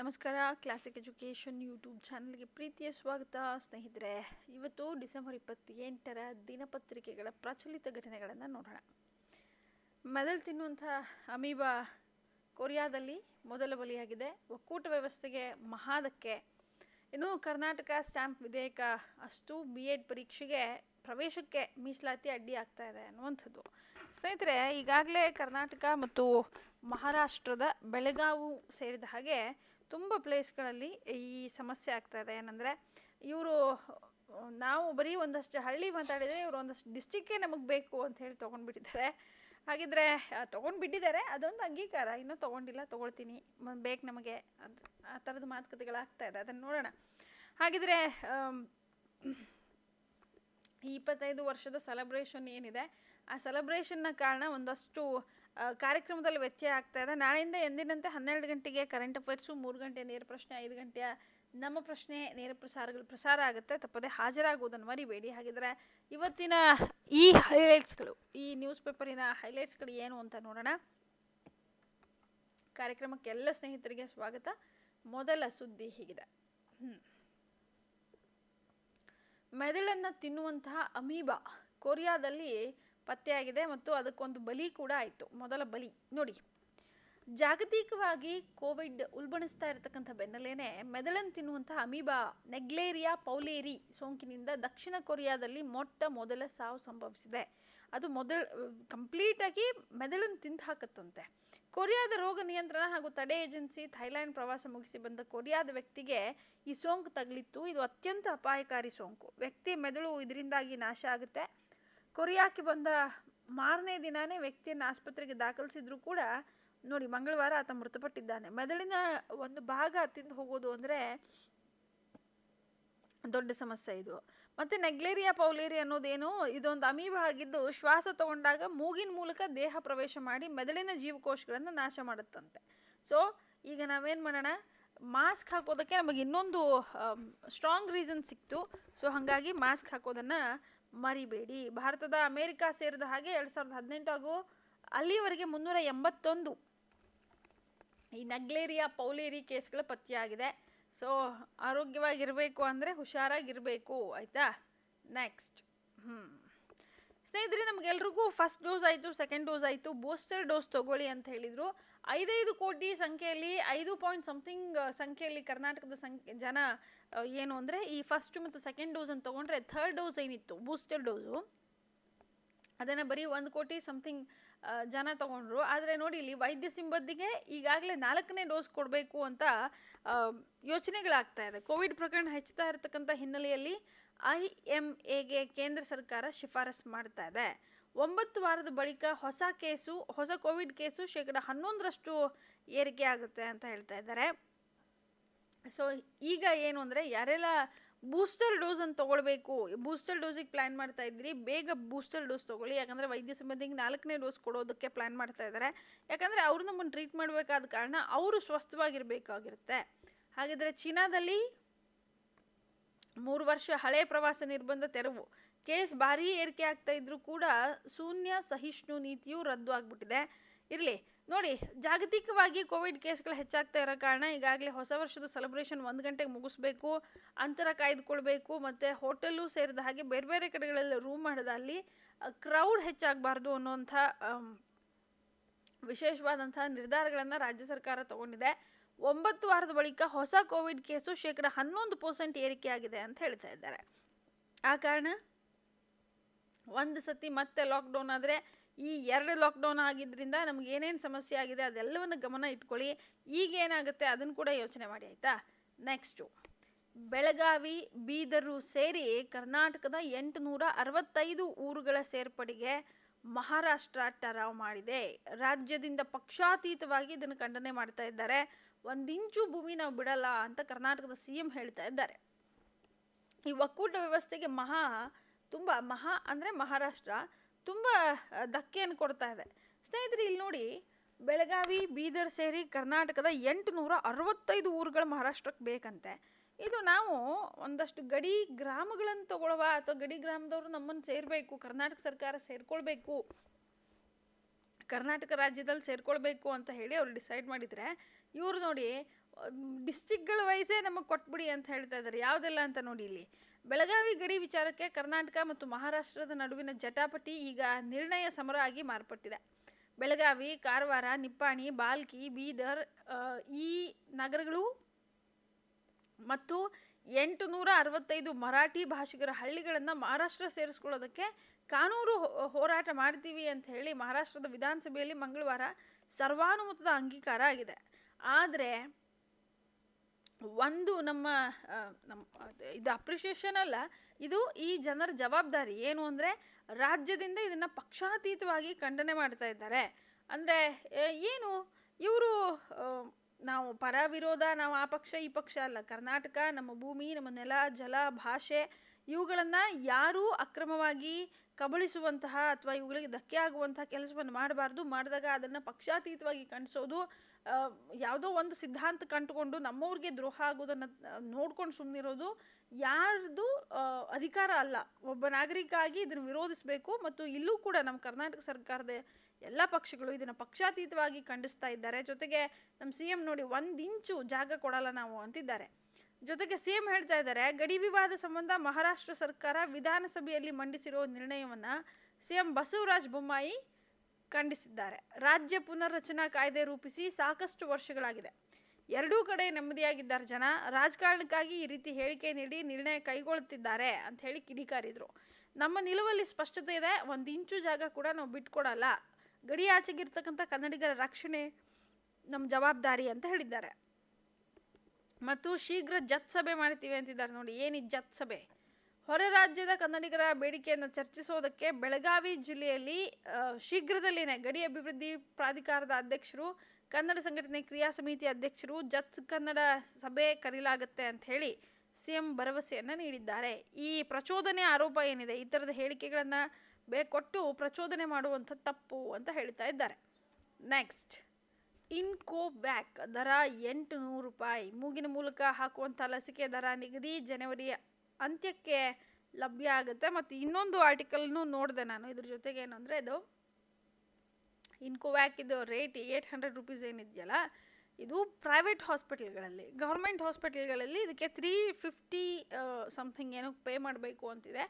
ನಮಸ್ಕಾರ classic education YouTube ಚಾನಲ್ಗೆ ಪ್ರೀತಿಯ ಸ್ವಾಗತ ಸ್ನೇಹಿತರೆ ಇವತ್ತು ಡಿಸೆಂಬರ್ ಇಪ್ಪತ್ತೆಂಟರ ದಿನಪತ್ರಿಕೆಗಳ ಪ್ರಚಲಿತ ಘಟನೆಗಳನ್ನು ನೋಡೋಣ ಮೊದಲು ತಿನ್ನುವಂಥ ಅಮೀಬಾ ಕೊರಿಯಾದಲ್ಲಿ ಮೊದಲ ಬಲಿಯಾಗಿದೆ ಒಕ್ಕೂಟ ವ್ಯವಸ್ಥೆಗೆ ಮಹಾದಕ್ಕೆ ಇನ್ನು ಕರ್ನಾಟಕ ಸ್ಟ್ಯಾಂಪ್ ವಿಧೇಯಕ ಅಷ್ಟು ಬಿ ಎಡ್ ಪರೀಕ್ಷೆಗೆ ಪ್ರವೇಶಕ್ಕೆ ಮೀಸಲಾತಿ ಅಡ್ಡಿ ಆಗ್ತಾ ಇದೆ ಅನ್ನುವಂಥದ್ದು ಸ್ನೇಹಿತರೆ ಈಗಾಗಲೇ ಕರ್ನಾಟಕ ಮತ್ತು ಮಹಾರಾಷ್ಟ್ರದ ಬೆಳಗಾವು ಸೇರಿದ ಹಾಗೆ ತುಂಬ ಪ್ಲೇಸ್ಗಳಲ್ಲಿ ಈ ಸಮಸ್ಯೆ ಆಗ್ತಾ ಇದೆ ಏನಂದರೆ ಇವರು ನಾವು ಬರೀ ಒಂದಷ್ಟು ಹಳ್ಳಿ ಮಾತಾಡಿದರೆ ಇವರು ಒಂದಷ್ಟು ಡಿಸ್ಟಿಕ್ಕೇ ನಮಗೆ ಬೇಕು ಅಂತ ಹೇಳಿ ತೊಗೊಂಡ್ಬಿಟ್ಟಿದ್ದಾರೆ ಹಾಗಿದ್ರೆ ತೊಗೊಂಡು ಬಿಟ್ಟಿದ್ದಾರೆ ಅದೊಂದು ಅಂಗೀಕಾರ ಇನ್ನೂ ತೊಗೊಂಡಿಲ್ಲ ತೊಗೊಳ್ತೀನಿ ಬೇಕು ನಮಗೆ ಅದು ಆ ಥರದ ಮಾತುಕತೆಗಳಾಗ್ತಾ ಇದೆ ಅದನ್ನು ನೋಡೋಣ ಹಾಗಿದ್ರೆ ಈ ಇಪ್ಪತ್ತೈದು ವರ್ಷದ ಸೆಲೆಬ್ರೇಷನ್ ಏನಿದೆ ಆ ಸೆಲೆಬ್ರೇಷನ್ನ ಕಾರಣ ಒಂದಷ್ಟು ಕಾರ್ಯಕ್ರಮದಲ್ಲಿ ವ್ಯತ್ಯಯ ಆಗ್ತಾ ಇದೆ ನಾಳೆಯಿಂದ ಎಂದಿನಂತೆ ಹನ್ನೆರಡು ಗಂಟೆಗೆ ಕರೆಂಟ್ ಅಫೇರ್ಸು ಮೂರು ಗಂಟೆ ನೇರ ಪ್ರಶ್ನೆ ಐದು ಗಂಟೆಯ ನಮ್ಮ ಪ್ರಶ್ನೆ ನೇರ ಪ್ರಸಾರಗಳು ಪ್ರಸಾರ ಆಗುತ್ತೆ ತಪ್ಪದೆ ಹಾಜರಾಗುವುದನ್ನು ಮರಿಬೇಡಿ ಹಾಗಿದ್ರೆ ಇವತ್ತಿನ ಈ ಹೈಲೈಟ್ಸ್ಗಳು ಈ ನ್ಯೂಸ್ ಪೇಪರಿನ ಹೈಲೈಟ್ಸ್ಗಳು ಏನು ಅಂತ ನೋಡೋಣ ಕಾರ್ಯಕ್ರಮಕ್ಕೆ ಎಲ್ಲ ಸ್ನೇಹಿತರಿಗೆ ಸ್ವಾಗತ ಮೊದಲ ಸುದ್ದಿ ಹೀಗಿದೆ ಮೆದುಳನ್ನು ತಿನ್ನುವಂತಹ ಅಮೀಬಾ ಕೊರಿಯಾದಲ್ಲಿ ಪತ್ತೆಯಾಗಿದೆ ಮತ್ತು ಅದಕ್ಕೊಂದು ಬಲಿ ಕೂಡ ಆಯಿತು ಮೊದಲ ಬಲಿ ನೋಡಿ ಜಾಗತಿಕವಾಗಿ ಕೋವಿಡ್ ಉಲ್ಬಣಿಸ್ತಾ ಇರತಕ್ಕಂಥ ಬೆನ್ನಲ್ಲೇನೆ ಮೆದಳನ್ನು ತಿನ್ನುವಂಥ ಅಮೀಬಾ ನೆಗ್ಲೇರಿಯಾ ಪೌಲೇರಿ ಸೋಂಕಿನಿಂದ ದಕ್ಷಿಣ ಕೊರಿಯಾದಲ್ಲಿ ಮೊಟ್ಟ ಮೊದಲ ಸಾವು ಸಂಭವಿಸಿದೆ ಅದು ಮೊದಲ ಕಂಪ್ಲೀಟಾಗಿ ಮೆದಳನ್ನು ತಿಂದು ಹಾಕುತ್ತಂತೆ ಕೊರಿಯಾದ ರೋಗ ನಿಯಂತ್ರಣ ಹಾಗೂ ತಡೆ ಏಜೆನ್ಸಿ ಥೈಲ್ಯಾಂಡ್ ಪ್ರವಾಸ ಮುಗಿಸಿ ಬಂದ ಕೊರಿಯಾದ ವ್ಯಕ್ತಿಗೆ ಈ ಸೋಂಕು ತಗಲಿತ್ತು ಇದು ಅತ್ಯಂತ ಅಪಾಯಕಾರಿ ಸೋಂಕು ವ್ಯಕ್ತಿ ಮೆದುಳು ಇದರಿಂದಾಗಿ ನಾಶ ಆಗುತ್ತೆ ಕೊರಿಯಾಕ್ಕೆ ಬಂದ ಮಾರನೇ ದಿನಾನೇ ವ್ಯಕ್ತಿಯನ್ನು ಆಸ್ಪತ್ರೆಗೆ ದಾಖಲಿಸಿದ್ರು ಕೂಡ ನೋಡಿ ಮಂಗಳವಾರ ಆತ ಮೃತಪಟ್ಟಿದ್ದಾನೆ ಮೆದುಳಿನ ಒಂದು ಭಾಗ ತಿಂದು ಹೋಗೋದು ಅಂದರೆ ದೊಡ್ಡ ಸಮಸ್ಯೆ ಇದು ಮತ್ತು ನೆಗ್ಲೇರಿಯಾ ಪೌಲೇರಿ ಅನ್ನೋದೇನು ಇದೊಂದು ಅಮೀಬ ಆಗಿದ್ದು ಶ್ವಾಸ ತಗೊಂಡಾಗ ಮೂಗಿನ ಮೂಲಕ ದೇಹ ಪ್ರವೇಶ ಮಾಡಿ ಮೆದುಳಿನ ಜೀವಕೋಶಗಳನ್ನು ನಾಶ ಮಾಡುತ್ತಂತೆ ಸೊ ಈಗ ನಾವೇನು ಮಾಡೋಣ ಮಾಸ್ಕ್ ಹಾಕೋದಕ್ಕೆ ನಮಗೆ ಇನ್ನೊಂದು ಸ್ಟ್ರಾಂಗ್ ರೀಸನ್ ಸಿಕ್ತು ಸೊ ಹಾಗಾಗಿ ಮಾಸ್ಕ್ ಹಾಕೋದನ್ನು ಮರಿಬೇಡಿ ಭಾರತದ ಅಮೇರಿಕಾ ಸೇರಿದ ಹಾಗೆ ಎರಡು ಸಾವಿರದ ಹದಿನೆಂಟು ಹಾಗೂ ಅಲ್ಲಿವರೆಗೆ ಮುನ್ನೂರ ಎಂಬತ್ತೊಂದು ಈ ನಗ್ಲೇರಿಯಾ ಪೌಲೇರಿ ಕೇಸ್ಗಳು ಪತ್ತೆಯಾಗಿದೆ ಸೊ ಆರೋಗ್ಯವಾಗಿರಬೇಕು ಅಂದರೆ ಹುಷಾರಾಗಿರಬೇಕು ಆಯಿತಾ ನೆಕ್ಸ್ಟ್ ಹ್ಞೂ ಸ್ನೇಹಿತರೆ ನಮಗೆಲ್ರಿಗೂ ಫಸ್ಟ್ ಡೋಸ್ ಆಯಿತು ಸೆಕೆಂಡ್ ಡೋಸ್ ಆಯಿತು ಬೂಸ್ಟರ್ ಡೋಸ್ ತೊಗೊಳ್ಳಿ ಅಂತ ಹೇಳಿದರು ಐದೈದು ಕೋಟಿ ಸಂಖ್ಯೆಯಲ್ಲಿ ಐದು ಪಾಯಿಂಟ್ ಸಮಥಿಂಗ್ ಸಂಖ್ಯೆಯಲ್ಲಿ ಕರ್ನಾಟಕದ ಸಂಖ್ಯೆ ಜನ ಏನು ಅಂದರೆ ಈ ಫಸ್ಟ್ ಮತ್ತು ಸೆಕೆಂಡ್ ಡೋಸನ್ನು ತೊಗೊಂಡ್ರೆ ಥರ್ಡ್ ಡೋಸ್ ಏನಿತ್ತು ಬೂಸ್ಟರ್ ಡೋಸು ಅದನ್ನು ಬರೀ ಒಂದು ಕೋಟಿ ಸಮಥಿಂಗ್ ಜನ ತೊಗೊಂಡ್ರು ಆದರೆ ನೋಡಿ ಇಲ್ಲಿ ವೈದ್ಯ ಸಿಬ್ಬಂದಿಗೆ ಈಗಾಗಲೇ ನಾಲ್ಕನೇ ಡೋಸ್ ಕೊಡಬೇಕು ಅಂತ ಯೋಚನೆಗಳಾಗ್ತಾ ಇದೆ ಕೋವಿಡ್ ಪ್ರಕರಣ ಹೆಚ್ಚುತ್ತಾ ಇರತಕ್ಕಂಥ ಹಿನ್ನೆಲೆಯಲ್ಲಿ ಐ ಎಂ ಎಗೆ ಕೇಂದ್ರ ಸರ್ಕಾರ ಶಿಫಾರಸ್ ಮಾಡ್ತಾ ಇದೆ ಒಂಬತ್ತು ವಾರದ ಬಳಿಕ ಹೊಸ ಕೇಸು ಹೊಸ ಕೋವಿಡ್ ಕೇಸು ಶೇಕಡ ಹನ್ನೊಂದರಷ್ಟು ಏರಿಕೆ ಆಗುತ್ತೆ ಅಂತ ಹೇಳ್ತಾ ಇದ್ದಾರೆ ಸೊ ಈಗ ಏನು ಅಂದರೆ ಯಾರೆಲ್ಲ ಬೂಸ್ಟರ್ ಡೋಸನ್ನು ತೊಗೊಳ್ಬೇಕು ಬೂಸ್ಟರ್ ಡೋಸಿಗೆ ಪ್ಲ್ಯಾನ್ ಮಾಡ್ತಾ ಇದ್ದೀರಿ ಬೇಗ ಬೂಸ್ಟರ್ ಡೋಸ್ ತೊಗೊಳ್ಳಿ ಯಾಕಂದರೆ ವೈದ್ಯ ಸಂಬಂಧಿಗೆ ನಾಲ್ಕನೇ ಡೋಸ್ ಕೊಡೋದಕ್ಕೆ ಪ್ಲ್ಯಾನ್ ಮಾಡ್ತಾ ಇದ್ದಾರೆ ಯಾಕಂದರೆ ಅವರು ನಮ್ಮನ್ನು ಟ್ರೀಟ್ ಮಾಡಬೇಕಾದ ಕಾರಣ ಅವರು ಸ್ವಸ್ಥವಾಗಿರಬೇಕಾಗಿರುತ್ತೆ ಹಾಗಿದ್ರೆ ಚೀನಾದಲ್ಲಿ ಮೂರು ವರ್ಷ ಹಳೆ ಪ್ರವಾಸ ನಿರ್ಬಂಧ ತೆರವು ಕೇಸ್ ಭಾರೀ ಏರಿಕೆ ಆಗ್ತಾ ಇದ್ರೂ ಕೂಡ ಶೂನ್ಯ ಸಹಿಷ್ಣು ನೀತಿಯು ರದ್ದು ಆಗ್ಬಿಟ್ಟಿದೆ ಇರಲಿ ನೋಡಿ ಜಾಗತಿಕವಾಗಿ ಕೋವಿಡ್ ಕೇಸ್ಗಳು ಹೆಚ್ಚಾಗ್ತಾ ಇರೋ ಕಾರಣ ಈಗಾಗಲೇ ಹೊಸ ವರ್ಷದ ಸೆಲೆಬ್ರೇಷನ್ ಒಂದು ಗಂಟೆಗೆ ಮುಗಿಸ್ಬೇಕು ಅಂತರ ಕಾಯ್ದುಕೊಳ್ಬೇಕು ಮತ್ತು ಹೋಟೆಲ್ಲು ಸೇರಿದ ಹಾಗೆ ಬೇರೆ ಬೇರೆ ಕಡೆಗಳಲ್ಲಿ ರೂಮ್ ಮಾಡಿದ ಅಲ್ಲಿ ಕ್ರೌಡ್ ಹೆಚ್ಚಾಗಬಾರ್ದು ಅನ್ನೋಂಥ ವಿಶೇಷವಾದಂಥ ನಿರ್ಧಾರಗಳನ್ನು ರಾಜ್ಯ ಸರ್ಕಾರ ತಗೊಂಡಿದೆ ಒಂಬತ್ತು ವಾರದ ಬಳಿಕ ಹೊಸ ಕೋವಿಡ್ ಕೇಸು ಶೇಕಡ ಹನ್ನೊಂದು ಪರ್ಸೆಂಟ್ ಏರಿಕೆಯಾಗಿದೆ ಅಂತ ಹೇಳ್ತಾ ಇದ್ದಾರೆ ಆ ಕಾರಣ ಒಂದು ಸತಿ ಮತ್ತೆ ಲಾಕ್ಡೌನ್ ಆದರೆ ಈ ಎರಡು ಲಾಕ್ಡೌನ್ ಆಗಿದ್ದರಿಂದ ನಮ್ಗೆ ಏನೇನು ಸಮಸ್ಯೆ ಆಗಿದೆ ಅದೆಲ್ಲವನ್ನು ಗಮನ ಇಟ್ಕೊಳ್ಳಿ ಈಗ ಏನಾಗುತ್ತೆ ಅದನ್ನು ಕೂಡ ಯೋಚನೆ ಮಾಡಿ ಆಯಿತಾ ನೆಕ್ಸ್ಟು ಬೆಳಗಾವಿ ಬೀದರು ಸೇರಿ ಕರ್ನಾಟಕದ ಎಂಟುನೂರ ಅರವತ್ತೈದು ಊರುಗಳ ಸೇರ್ಪಡೆಗೆ ಮಹಾರಾಷ್ಟ್ರ ಟರಾವ್ ಮಾಡಿದೆ ರಾಜ್ಯದಿಂದ ಪಕ್ಷಾತೀತವಾಗಿ ಇದನ್ನು ಖಂಡನೆ ಮಾಡ್ತಾ ಇದ್ದಾರೆ ಒಂದಿಂಚು ಭೂಮಿ ನಾವು ಬಿಡಲ್ಲ ಅಂತ ಕರ್ನಾಟಕದ ಸಿ ಎಂ ಹೇಳ್ತಾ ಇದ್ದಾರೆ ಈ ಒಕ್ಕೂಟ ವ್ಯವಸ್ಥೆಗೆ ಮಹಾ ತುಂಬ ಮಹಾ ಅಂದರೆ ಮಹಾರಾಷ್ಟ್ರ ತುಂಬ ಧಕ್ಕೆಯನ್ನು ಕೊಡ್ತಾ ಇದೆ ಸ್ನೇಹಿತರೆ ಇಲ್ಲಿ ನೋಡಿ ಬೆಳಗಾವಿ ಬೀದರ್ ಸೇರಿ ಕರ್ನಾಟಕದ ಎಂಟು ನೂರ ಅರವತ್ತೈದು ಊರುಗಳು ಮಹಾರಾಷ್ಟ್ರಕ್ಕೆ ಬೇಕಂತೆ ಇದು ನಾವು ಒಂದಷ್ಟು ಗಡಿ ಗ್ರಾಮಗಳನ್ನು ತಗೊಳ್ಳುವ ಅಥವಾ ಗಡಿ ಗ್ರಾಮದವರು ನಮ್ಮನ್ನು ಸೇರಬೇಕು ಕರ್ನಾಟಕ ಸರ್ಕಾರ ಸೇರ್ಕೊಳ್ಬೇಕು ಕರ್ನಾಟಕ ರಾಜ್ಯದಲ್ಲಿ ಸೇರ್ಕೊಳ್ಬೇಕು ಅಂತ ಹೇಳಿ ಅವರು ಡಿಸೈಡ್ ಮಾಡಿದರೆ ಇವರು ನೋಡಿ ಡಿಸ್ಟಿಕ್ಗಳ ವಯಸ್ಸೇ ನಮಗೆ ಕೊಟ್ಬಿಡಿ ಅಂತ ಹೇಳ್ತಾ ಇದ್ದಾರೆ ಯಾವುದೆಲ್ಲ ಅಂತ ನೋಡಿ ಇಲ್ಲಿ ಬೆಳಗಾವಿ ಗಡಿ ವಿಚಾರಕ್ಕೆ ಕರ್ನಾಟಕ ಮತ್ತು ಮಹಾರಾಷ್ಟ್ರದ ನಡುವಿನ ಜಟಾಪಟಿ ಈಗ ನಿರ್ಣಯ ಸಮರ ಆಗಿ ಮಾರ್ಪಟ್ಟಿದೆ ಬೆಳಗಾವಿ ಕಾರವಾರ ನಿಪ್ಪಾಣಿ ಬಾಲ್ಕಿ ಬೀದರ್ ಈ ನಗರಗಳು ಮತ್ತು ಎಂಟು ನೂರ ಅರವತ್ತೈದು ಮರಾಠಿ ಭಾಷಿಗರ ಹಳ್ಳಿಗಳನ್ನು ಮಹಾರಾಷ್ಟ್ರ ಸೇರಿಸ್ಕೊಳ್ಳೋದಕ್ಕೆ ಕಾನೂನು ಹೋರಾಟ ಮಾಡ್ತೀವಿ ಅಂತ ಹೇಳಿ ಮಹಾರಾಷ್ಟ್ರದ ವಿಧಾನಸಭೆಯಲ್ಲಿ ಮಂಗಳವಾರ ಸರ್ವಾನುಮತದ ಅಂಗೀಕಾರ ಆಗಿದೆ ಆದರೆ ಒಂದು ನಮ್ಮ ನಮ್ಮ ಇದು ಅಪ್ರಿಷಿಯೇಷನ್ ಅಲ್ಲ ಇದು ಈ ಜನರ ಜವಾಬ್ದಾರಿ ಏನು ಅಂದರೆ ರಾಜ್ಯದಿಂದ ಇದನ್ನು ಪಕ್ಷಾತೀತವಾಗಿ ಖಂಡನೆ ಮಾಡ್ತಾ ಇದ್ದಾರೆ ಅಂದರೆ ಏನು ಇವರು ನಾವು ಪರ ವಿರೋಧ ನಾವು ಆ ಪಕ್ಷ ಈ ಪಕ್ಷ ಅಲ್ಲ ಕರ್ನಾಟಕ ನಮ್ಮ ಭೂಮಿ ನಮ್ಮ ನೆಲ ಜಲ ಭಾಷೆ ಇವುಗಳನ್ನು ಯಾರೂ ಅಕ್ರಮವಾಗಿ ಕಬಳಿಸುವಂತಹ ಅಥವಾ ಇವುಗಳಿಗೆ ಧಕ್ಕೆ ಆಗುವಂತಹ ಕೆಲಸವನ್ನು ಮಾಡಬಾರ್ದು ಮಾಡಿದಾಗ ಅದನ್ನು ಪಕ್ಷಾತೀತವಾಗಿ ಕಣಿಸೋದು ಯಾವುದೋ ಒಂದು ಸಿದ್ಧಾಂತ ಕಂಡುಕೊಂಡು ನಮ್ಮವ್ರಿಗೆ ದ್ರೋಹ ಆಗೋದನ್ನು ನೋಡ್ಕೊಂಡು ಸುಮ್ಮನಿರೋದು ಯಾರ್ದು ಅಧಿಕಾರ ಅಲ್ಲ ಒಬ್ಬ ನಾಗರಿಕ ಆಗಿ ಇದನ್ನು ವಿರೋಧಿಸಬೇಕು ಮತ್ತು ಇಲ್ಲೂ ಕೂಡ ನಮ್ಮ ಕರ್ನಾಟಕ ಸರ್ಕಾರದ ಎಲ್ಲ ಪಕ್ಷಗಳು ಇದನ್ನು ಪಕ್ಷಾತೀತವಾಗಿ ಖಂಡಿಸ್ತಾ ಇದ್ದಾರೆ ಜೊತೆಗೆ ನಮ್ಮ ಸಿ ಎಂ ನೋಡಿ ಒಂದು ಇಂಚು ಜಾಗ ಕೊಡಲ್ಲ ನಾವು ಅಂತಿದ್ದಾರೆ ಜೊತೆಗೆ ಸಿ ಎಂ ಹೇಳ್ತಾ ಇದ್ದಾರೆ ಗಡಿ ವಿವಾದ ಸಂಬಂಧ ಮಹಾರಾಷ್ಟ್ರ ಸರ್ಕಾರ ವಿಧಾನಸಭೆಯಲ್ಲಿ ಮಂಡಿಸಿರೋ ನಿರ್ಣಯವನ್ನು ಸಿ ಎಂ ಬಸವರಾಜ ಬೊಮ್ಮಾಯಿ ಖಂಡಿಸಿದ್ದಾರೆ ರಾಜ್ಯ ಪುನರ್ರಚನಾ ಕಾಯ್ದೆ ರೂಪಿಸಿ ಸಾಕಷ್ಟು ವರ್ಷಗಳಾಗಿದೆ ಎರಡೂ ಕಡೆ ನೆಮ್ಮದಿಯಾಗಿದ್ದಾರೆ ಜನ ರಾಜಕಾರಣಕ್ಕಾಗಿ ಈ ರೀತಿ ಹೇಳಿಕೆ ನೀಡಿ ನಿರ್ಣಯ ಕೈಗೊಳ್ಳುತ್ತಿದ್ದಾರೆ ಅಂತ ಹೇಳಿ ಕಿಡಿಕಾರಿದ್ರು ನಮ್ಮ ನಿಲುವಲ್ಲಿ ಸ್ಪಷ್ಟತೆ ಇದೆ ಒಂದು ಇಂಚು ಜಾಗ ಕೂಡ ನಾವು ಬಿಟ್ಕೊಡಲ್ಲ ಗಡಿಯಾಚೆಗಿರ್ತಕ್ಕಂಥ ಕನ್ನಡಿಗರ ರಕ್ಷಣೆ ನಮ್ಮ ಜವಾಬ್ದಾರಿ ಅಂತ ಹೇಳಿದ್ದಾರೆ ಮತ್ತು ಶೀಘ್ರ ಜತ್ ಸಭೆ ಮಾಡ್ತೀವಿ ಅಂತಿದ್ದಾರೆ ನೋಡಿ ಏನಿ ಜತ್ ಸಭೆ ಹೊರ ರಾಜ್ಯದ ಕನ್ನಡಿಗರ ಬೇಡಿಕೆಯನ್ನು ಚರ್ಚಿಸೋದಕ್ಕೆ ಬೆಳಗಾವಿ ಜಿಲ್ಲೆಯಲ್ಲಿ ಶೀಘ್ರದಲ್ಲೇ ಗಡಿ ಅಭಿವೃದ್ಧಿ ಪ್ರಾಧಿಕಾರದ ಅಧ್ಯಕ್ಷರು ಕನ್ನಡ ಸಂಘಟನೆ ಕ್ರಿಯಾ ಸಮಿತಿ ಅಧ್ಯಕ್ಷರು ಜತ್ಸ್ ಕನ್ನಡ ಸಭೆ ಕರೆಯಲಾಗತ್ತೆ ಅಂತ ಹೇಳಿ ಸಿಎಂ ಭರವಸೆಯನ್ನು ನೀಡಿದ್ದಾರೆ ಈ ಪ್ರಚೋದನೆ ಆರೋಪ ಏನಿದೆ ಈ ಥರದ ಹೇಳಿಕೆಗಳನ್ನು ಬೇಕೊಟ್ಟು ಪ್ರಚೋದನೆ ಮಾಡುವಂಥ ತಪ್ಪು ಅಂತ ಹೇಳ್ತಾ ಇದ್ದಾರೆ ನೆಕ್ಸ್ಟ್ ಇನ್ಕೋ ಬ್ಯಾಕ್ ದರ ಎಂಟು ನೂರು ರೂಪಾಯಿ ಮೂಗಿನ ಮೂಲಕ ಹಾಕುವಂಥ ಲಸಿಕೆ ದರ ನಿಗದಿ ಜನವರಿ ಅಂತ್ಯಕ್ಕೆ ಲಭ್ಯ ಆಗುತ್ತೆ ಮತ್ತು ಇನ್ನೊಂದು ಆರ್ಟಿಕಲ್ನೂ ನೋಡಿದೆ ನಾನು ಇದ್ರ ಜೊತೆಗೆ ಏನಂದರೆ ಇದು ಇನ್ಕೋವ್ಯಾಕ್ ಇದು ರೇಟ್ ಏಯ್ಟ್ ಹಂಡ್ರೆಡ್ ರುಪೀಸ್ ಏನಿದೆಯಲ್ಲ ಇದು ಪ್ರೈವೇಟ್ ಹಾಸ್ಪಿಟಲ್ಗಳಲ್ಲಿ ಗೌರ್ಮೆಂಟ್ ಹಾಸ್ಪಿಟಲ್ಗಳಲ್ಲಿ ಇದಕ್ಕೆ ತ್ರೀ ಫಿಫ್ಟಿ ಸಮಥಿಂಗ್ ಏನೋ ಪೇ ಮಾಡಬೇಕು ಅಂತಿದೆ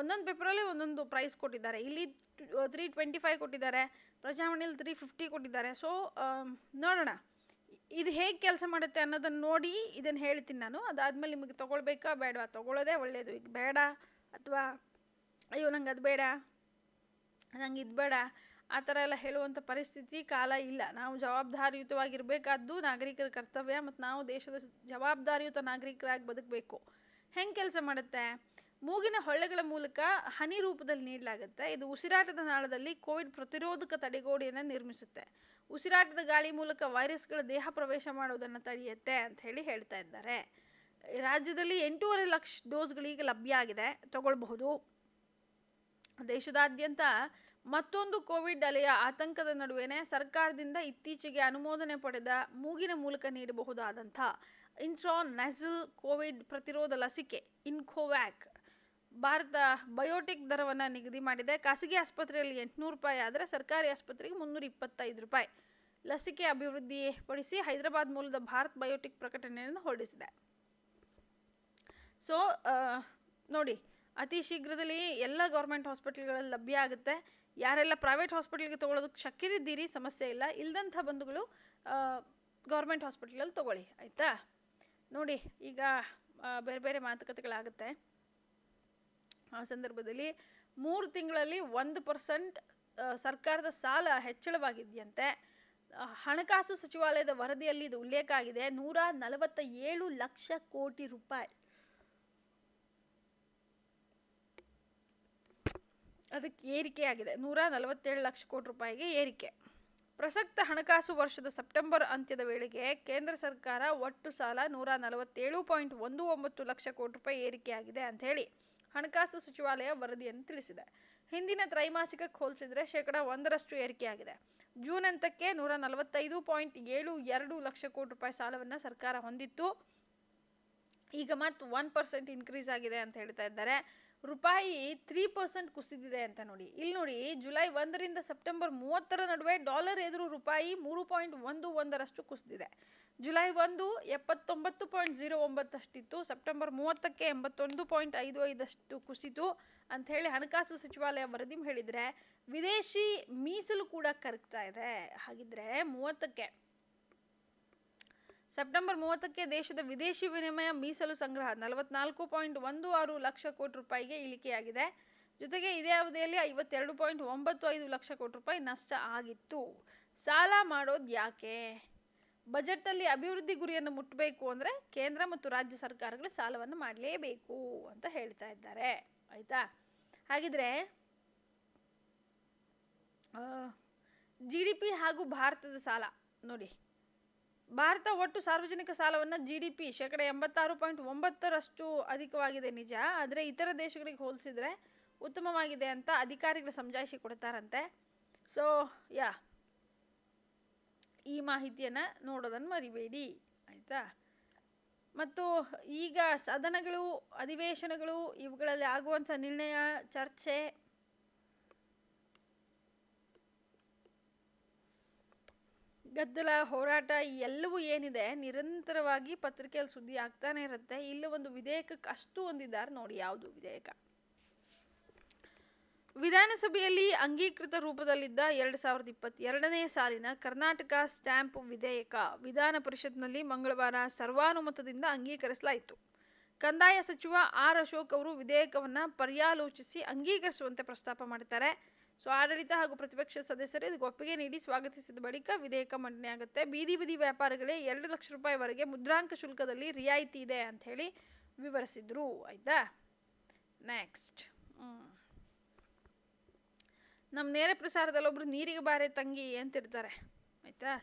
ಒಂದೊಂದು ಪೇಪರಲ್ಲಿ ಒಂದೊಂದು ಪ್ರೈಸ್ ಕೊಟ್ಟಿದ್ದಾರೆ ಇಲ್ಲಿ ತ್ರೀ ಟ್ವೆಂಟಿ ಫೈವ್ ಕೊಟ್ಟಿದ್ದಾರೆ ಪ್ರಜಾವಾಣಿಯಲ್ಲಿ ತ್ರೀ ಫಿಫ್ಟಿ ಕೊಟ್ಟಿದ್ದಾರೆ ಸೊ ನೋಡೋಣ ಇದು ಹೇಗೆ ಕೆಲಸ ಮಾಡುತ್ತೆ ಅನ್ನೋದನ್ನು ನೋಡಿ ಇದನ್ನು ಹೇಳ್ತೀನಿ ನಾನು ಅದಾದ್ಮೇಲೆ ನಿಮಗೆ ತೊಗೊಳ್ಬೇಕಾ ಬೇಡವಾ ತೊಗೊಳ್ಳೋದೇ ಒಳ್ಳೆಯದು ಈಗ ಬೇಡ ಅಥವಾ ಅಯ್ಯೋ ನಂಗೆ ಅದು ಬೇಡ ನಂಗೆ ಇದು ಬೇಡ ಆ ಥರ ಎಲ್ಲ ಹೇಳುವಂಥ ಪರಿಸ್ಥಿತಿ ಕಾಲ ಇಲ್ಲ ನಾವು ಜವಾಬ್ದಾರಿಯುತವಾಗಿರಬೇಕಾದ್ದು ನಾಗರಿಕರ ಕರ್ತವ್ಯ ಮತ್ತು ನಾವು ದೇಶದ ಜವಾಬ್ದಾರಿಯುತ ನಾಗರಿಕರಾಗಿ ಬದುಕಬೇಕು ಹೆಂಗೆ ಕೆಲಸ ಮಾಡುತ್ತೆ ಮೂಗಿನ ಹೊಳ್ಳೆಗಳ ಮೂಲಕ ಹನಿ ರೂಪದಲ್ಲಿ ನೀಡಲಾಗುತ್ತೆ ಇದು ಉಸಿರಾಟದ ನಾಳದಲ್ಲಿ ಕೋವಿಡ್ ಪ್ರತಿರೋಧಕ ತಡೆಗೋಡೆಯನ್ನು ನಿರ್ಮಿಸುತ್ತೆ ಉಸಿರಾಟದ ಗಾಳಿ ಮೂಲಕ ವೈರಸ್ಗಳ ದೇಹ ಪ್ರವೇಶ ಮಾಡುವುದನ್ನು ತಡೆಯುತ್ತೆ ಅಂತ ಹೇಳಿ ಹೇಳ್ತಾ ಇದ್ದಾರೆ ರಾಜ್ಯದಲ್ಲಿ ಎಂಟೂವರೆ ಲಕ್ಷ ಡೋಸ್ಗಳೀಗ ಲಭ್ಯ ಆಗಿದೆ ತಗೊಳ್ಬಹುದು ದೇಶದಾದ್ಯಂತ ಮತ್ತೊಂದು ಕೋವಿಡ್ ಅಲೆಯ ಆತಂಕದ ನಡುವೆನೇ ಸರ್ಕಾರದಿಂದ ಇತ್ತೀಚೆಗೆ ಅನುಮೋದನೆ ಪಡೆದ ಮೂಗಿನ ಮೂಲಕ ನೀಡಬಹುದಾದಂಥ ಇಂಟ್ರಾನ್ ನೆಸಲ್ ಕೋವಿಡ್ ಪ್ರತಿರೋಧ ಲಸಿಕೆ ಇನ್ಕೋವ್ಯಾಕ್ ಭಾರತ ಬಯೋಟಿಕ್ ದರವನ್ನು ನಿಗದಿ ಮಾಡಿದೆ ಖಾಸಗಿ ಆಸ್ಪತ್ರೆಯಲ್ಲಿ ಎಂಟುನೂರು ರೂಪಾಯಿ ಆದರೆ ಸರ್ಕಾರಿ ಆಸ್ಪತ್ರೆಗೆ ಮುನ್ನೂರ ಇಪ್ಪತ್ತೈದು ರೂಪಾಯಿ ಲಸಿಕೆ ಅಭಿವೃದ್ಧಿ ಪಡಿಸಿ ಹೈದರಾಬಾದ್ ಮೂಲದ ಭಾರತ್ ಬಯೋಟಿಕ್ ಪ್ರಕಟಣೆಯನ್ನು ಹೊರಡಿಸಿದೆ ಸೊ ನೋಡಿ ಅತಿ ಶೀಘ್ರದಲ್ಲಿ ಎಲ್ಲ ಗೌರ್ಮೆಂಟ್ ಹಾಸ್ಪಿಟ್ಲ್ಗಳಲ್ಲಿ ಲಭ್ಯ ಆಗುತ್ತೆ ಯಾರೆಲ್ಲ ಪ್ರೈವೇಟ್ ಹಾಸ್ಪಿಟ್ಲ್ಗೆ ತೊಗೊಳೋದಕ್ಕೆ ಶಕ್ಕಿರಿದ್ದೀರಿ ಸಮಸ್ಯೆ ಇಲ್ಲ ಇಲ್ಲದಂಥ ಬಂಧುಗಳು ಗೌರ್ಮೆಂಟ್ ಹಾಸ್ಪಿಟ್ಲಲ್ಲಿ ತೊಗೊಳ್ಳಿ ಆಯಿತಾ ನೋಡಿ ಈಗ ಬೇರೆ ಬೇರೆ ಮಾತುಕತೆಗಳಾಗುತ್ತೆ ಆ ಸಂದರ್ಭದಲ್ಲಿ ಮೂರು ತಿಂಗಳಲ್ಲಿ ಒಂದು ಪರ್ಸೆಂಟ್ ಸರ್ಕಾರದ ಸಾಲ ಹೆಚ್ಚಳವಾಗಿದೆಯಂತೆ ಹಣಕಾಸು ಸಚಿವಾಲಯದ ವರದಿಯಲ್ಲಿ ಇದು ಉಲ್ಲೇಖ ಆಗಿದೆ ನೂರ ನಲವತ್ತ ಏಳು ಲಕ್ಷ ಕೋಟಿ ರೂಪಾಯಿ ಅದಕ್ಕೆ ಏರಿಕೆ ಆಗಿದೆ ನೂರ ನಲವತ್ತೇಳು ಲಕ್ಷ ಕೋಟಿ ರೂಪಾಯಿಗೆ ಏರಿಕೆ ಪ್ರಸಕ್ತ ಹಣಕಾಸು ವರ್ಷದ ಸೆಪ್ಟೆಂಬರ್ ಅಂತ್ಯದ ವೇಳೆಗೆ ಕೇಂದ್ರ ಸರ್ಕಾರ ಒಟ್ಟು ಸಾಲ ನೂರ ನಲವತ್ತೇಳು ಪಾಯಿಂಟ್ ಒಂದು ಒಂಬತ್ತು ಲಕ್ಷ ಕೋಟಿ ರೂಪಾಯಿ ಏರಿಕೆಯಾಗಿದೆ ಅಂತ ಹೇಳಿ ಹಣಕಾಸು ಸಚಿವಾಲಯ ವರದಿಯನ್ನು ತಿಳಿಸಿದೆ ಹಿಂದಿನ ತ್ರೈಮಾಸಿಕಕ್ಕೆ ಹೋಲಿಸಿದರೆ ಶೇಕಡಾ ಒಂದರಷ್ಟು ಏರಿಕೆಯಾಗಿದೆ ಜೂನ್ ಅಂತಕ್ಕೆ ನೂರ ನಲವತ್ತೈದು ಪಾಯಿಂಟ್ ಏಳು ಎರಡು ಲಕ್ಷ ಕೋಟಿ ರೂಪಾಯಿ ಸಾಲವನ್ನು ಸರ್ಕಾರ ಹೊಂದಿತ್ತು ಈಗ ಮತ್ತೆ ಒನ್ ಪರ್ಸೆಂಟ್ ಇನ್ಕ್ರೀಸ್ ಆಗಿದೆ ಅಂತ ಹೇಳ್ತಾ ಇದ್ದಾರೆ ರೂಪಾಯಿ ತ್ರೀ ಪರ್ಸೆಂಟ್ ಕುಸಿದಿದೆ ಅಂತ ನೋಡಿ ಇಲ್ಲಿ ನೋಡಿ ಜುಲೈ ಒಂದರಿಂದ ಸೆಪ್ಟೆಂಬರ್ ಮೂವತ್ತರ ನಡುವೆ ಡಾಲರ್ ಎದುರು ರೂಪಾಯಿ ಮೂರು ಪಾಯಿಂಟ್ ಒಂದು ಒಂದರಷ್ಟು ಕುಸಿದಿದೆ ಜುಲೈ ಒಂದು ಎಪ್ಪತ್ತೊಂಬತ್ತು ಪಾಯಿಂಟ್ ಝೀರೋ ಒಂಬತ್ತಷ್ಟಿತ್ತು ಸೆಪ್ಟೆಂಬರ್ ಮೂವತ್ತಕ್ಕೆ ಎಂಬತ್ತೊಂದು ಪಾಯಿಂಟ್ ಐದು ಐದಷ್ಟು ಕುಸಿತು ಹೇಳಿ ಹಣಕಾಸು ಸಚಿವಾಲಯ ವರದಿ ಹೇಳಿದರೆ ವಿದೇಶಿ ಮೀಸಲು ಕೂಡ ಕರಗ್ತಾ ಇದೆ ಹಾಗಿದ್ರೆ ಮೂವತ್ತಕ್ಕೆ ಸೆಪ್ಟೆಂಬರ್ ಮೂವತ್ತಕ್ಕೆ ದೇಶದ ವಿದೇಶಿ ವಿನಿಮಯ ಮೀಸಲು ಸಂಗ್ರಹ ನಲವತ್ನಾಲ್ಕು ಪಾಯಿಂಟ್ ಒಂದು ಆರು ಲಕ್ಷ ಕೋಟಿ ರೂಪಾಯಿಗೆ ಇಳಿಕೆಯಾಗಿದೆ ಜೊತೆಗೆ ಇದೇ ಅವಧಿಯಲ್ಲಿ ಐವತ್ತೆರಡು ಪಾಯಿಂಟ್ ಒಂಬತ್ತು ಐದು ಲಕ್ಷ ಕೋಟಿ ರೂಪಾಯಿ ನಷ್ಟ ಆಗಿತ್ತು ಸಾಲ ಮಾಡೋದು ಯಾಕೆ ಬಜೆಟಲ್ಲಿ ಅಭಿವೃದ್ಧಿ ಗುರಿಯನ್ನು ಮುಟ್ಟಬೇಕು ಅಂದರೆ ಕೇಂದ್ರ ಮತ್ತು ರಾಜ್ಯ ಸರ್ಕಾರಗಳು ಸಾಲವನ್ನು ಮಾಡಲೇಬೇಕು ಅಂತ ಹೇಳ್ತಾ ಇದ್ದಾರೆ ಆಯಿತಾ ಹಾಗಿದ್ರೆ ಜಿ ಡಿ ಪಿ ಹಾಗೂ ಭಾರತದ ಸಾಲ ನೋಡಿ ಭಾರತ ಒಟ್ಟು ಸಾರ್ವಜನಿಕ ಸಾಲವನ್ನು ಜಿ ಡಿ ಪಿ ಶೇಕಡ ಎಂಬತ್ತಾರು ಪಾಯಿಂಟ್ ಒಂಬತ್ತರಷ್ಟು ಅಧಿಕವಾಗಿದೆ ನಿಜ ಆದರೆ ಇತರ ದೇಶಗಳಿಗೆ ಹೋಲಿಸಿದರೆ ಉತ್ತಮವಾಗಿದೆ ಅಂತ ಅಧಿಕಾರಿಗಳು ಸಮಜಾಯಿಸಿ ಕೊಡ್ತಾರಂತೆ ಸೊ ಯಾ ಈ ಮಾಹಿತಿಯನ್ನು ನೋಡೋದನ್ನು ಮರಿಬೇಡಿ ಆಯಿತಾ ಮತ್ತು ಈಗ ಸದನಗಳು ಅಧಿವೇಶನಗಳು ಇವುಗಳಲ್ಲಿ ಆಗುವಂಥ ನಿರ್ಣಯ ಚರ್ಚೆ ಗದ್ದಲ ಹೋರಾಟ ಎಲ್ಲವೂ ಏನಿದೆ ನಿರಂತರವಾಗಿ ಪತ್ರಿಕೆಯಲ್ಲಿ ಸುದ್ದಿ ಆಗ್ತಾನೆ ಇರುತ್ತೆ ಇಲ್ಲಿ ಒಂದು ವಿಧೇಯಕಕ್ಕೆ ಅಷ್ಟು ಒಂದಿದ್ದಾರೆ ನೋಡಿ ಯಾವುದು ವಿಧೇಯಕ ವಿಧಾನಸಭೆಯಲ್ಲಿ ಅಂಗೀಕೃತ ರೂಪದಲ್ಲಿದ್ದ ಎರಡು ಸಾವಿರದ ಇಪ್ಪತ್ತೆರಡನೇ ಸಾಲಿನ ಕರ್ನಾಟಕ ಸ್ಟ್ಯಾಂಪ್ ವಿಧೇಯಕ ವಿಧಾನ ಪರಿಷತ್ನಲ್ಲಿ ಮಂಗಳವಾರ ಸರ್ವಾನುಮತದಿಂದ ಅಂಗೀಕರಿಸಲಾಯಿತು ಕಂದಾಯ ಸಚಿವ ಆರ್ ಅಶೋಕ್ ಅವರು ವಿಧೇಯಕವನ್ನು ಪರ್ಯಾಲೋಚಿಸಿ ಅಂಗೀಕರಿಸುವಂತೆ ಪ್ರಸ್ತಾಪ ಮಾಡುತ್ತಾರೆ ಸೊ ಆಡಳಿತ ಹಾಗೂ ಪ್ರತಿಪಕ್ಷ ಸದಸ್ಯರು ಇದಕ್ಕೆ ಒಪ್ಪಿಗೆ ನೀಡಿ ಸ್ವಾಗತಿಸಿದ ಬಳಿಕ ವಿಧೇಯಕ ಮಂಡನೆಯಾಗುತ್ತೆ ಬೀದಿ ಬೀದಿ ವ್ಯಾಪಾರಿಗಳೇ ಎರಡು ಲಕ್ಷ ರೂಪಾಯಿವರೆಗೆ ಮುದ್ರಾಂಕ ಶುಲ್ಕದಲ್ಲಿ ರಿಯಾಯಿತಿ ಇದೆ ಅಂತ ಹೇಳಿ ವಿವರಿಸಿದರು ಆಯಿತಾ ನೆಕ್ಸ್ಟ್ ನಮ್ಮ ನೇರ ಪ್ರಸಾರದಲ್ಲಿ ಒಬ್ಬರು ನೀರಿಗೆ ಬಾರೆ ತಂಗಿ ಅಂತಿರ್ತಾರೆ ಆಯಿತಾ